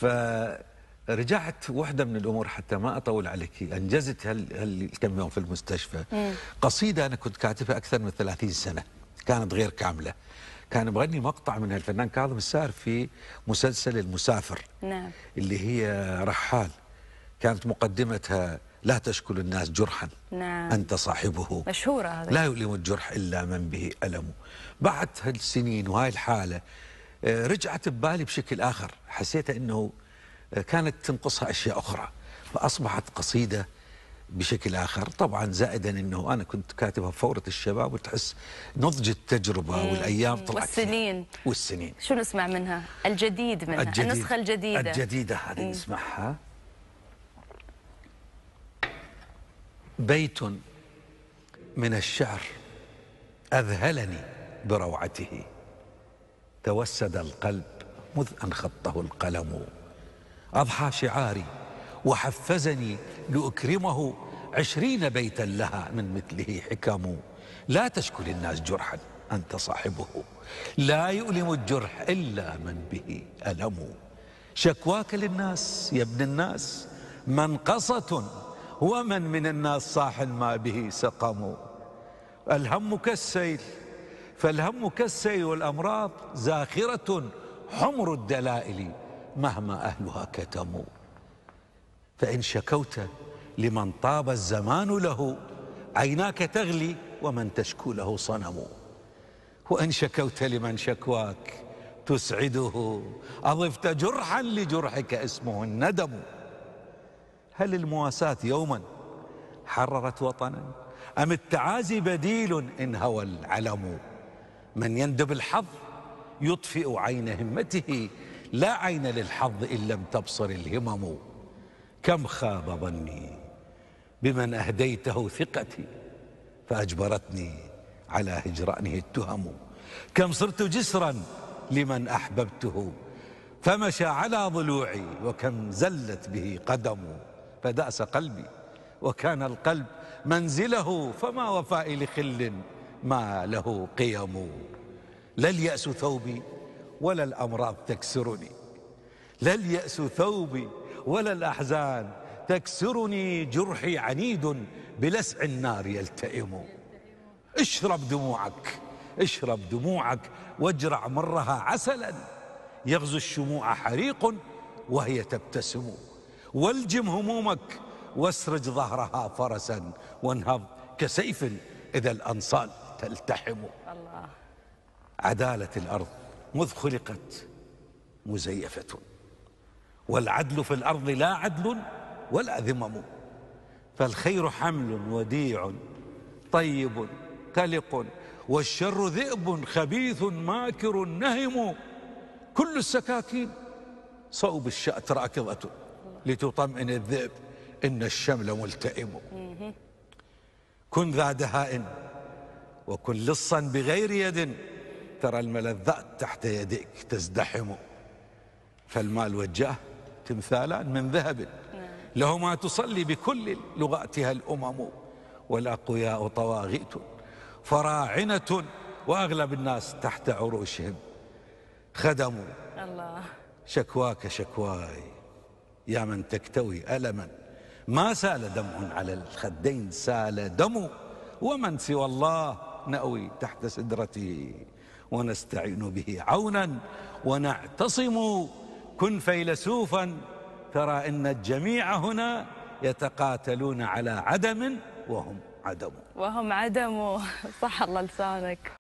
فرجعت واحدة من الأمور حتى ما أطول عليك أنجزت هالكم يوم في المستشفى قصيدة أنا كنت كاتبها أكثر من 30 سنة كانت غير كاملة كان بغني مقطع من الفنان كاظم الساهر في مسلسل المسافر نعم. اللي هي رحال كانت مقدمتها لا تشكل الناس جرحا نعم. أنت صاحبه مشهورة هذه. لا يؤلم الجرح إلا من به ألم بعد هالسنين وهاي الحالة آه، رجعت ببالي بشكل آخر حسيت أنه آه، كانت تنقصها أشياء أخرى فأصبحت قصيدة بشكل آخر طبعا زائدا أنه أنا كنت كاتبها فورة الشباب وتحس نضج التجربة إيه، والأيام طلعت والسنين فيها. والسنين شو نسمع منها الجديد منها الجديد النسخة الجديدة الجديدة هذه إيه. نسمعها بيت من الشعر أذهلني بروعته توسد القلب مذ أن خطه القلم أضحى شعاري وحفزني لأكرمه عشرين بيتا لها من مثله حكم لا تشكو للناس جرحا أنت صاحبه لا يؤلم الجرح إلا من به ألم شكواك للناس يا ابن الناس منقصة ومن من الناس صاح ما به سقم الهم كالسيل فالهم كالسيل والأمراض زاخرة حمر الدلائل مهما أهلها كتموا فإن شكوت لمن طاب الزمان له عيناك تغلي ومن تشكو له صنم وإن شكوت لمن شكواك تسعده أضفت جرحا لجرحك اسمه الندم هل المواساة يوما حررت وطنا أم التعازي بديل إن هوى العلم من يندب الحظ يطفئ عين همته لا عين للحظ إن لم تبصر الهمم كم خاب ظني بمن أهديته ثقتي فأجبرتني على هجرانه التهم كم صرت جسرا لمن أحببته فمشى على ضلوعي وكم زلت به قدم فدأس قلبي وكان القلب منزله فما وفائي لخل ما له قيم لا اليأس ثوبي ولا الأمراض تكسرني لا اليأس ثوبي ولا الأحزان تكسرني جرحي عنيد بلسع النار يلتئم اشرب دموعك اشرب دموعك واجرع مرها عسلا يغزو الشموع حريق وهي تبتسم والجم همومك واسرج ظهرها فرسا وانهض كسيف إذا الأنصال تلتحم الله عدالة الأرض مذ خلقت مزيفة والعدل في الأرض لا عدل ولا ذمم فالخير حمل وديع طيب تلق والشر ذئب خبيث ماكر نهم كل السكاكين صوب الشأت راكضة لتطمئن الذئب إن الشمل ملتئم كن ذا دهاء وكن لصا بغير يد ترى الملذات تحت يديك تزدحم فالمال والجاه تمثالان من ذهب نعم. لهما تصلي بكل لغاتها الأمم والأقوياء طواغيت فراعنة وأغلب الناس تحت عروشهم خدموا الله شكواك شكواي يا من تكتوي ألما ما سال دمع على الخدين سال دم ومن سوى الله نأوي تحت سدرته ونستعين به عونا ونعتصم كن فيلسوفا ترى إن الجميع هنا يتقاتلون على عدم وهم عدم وهم عدم صح الله لسانك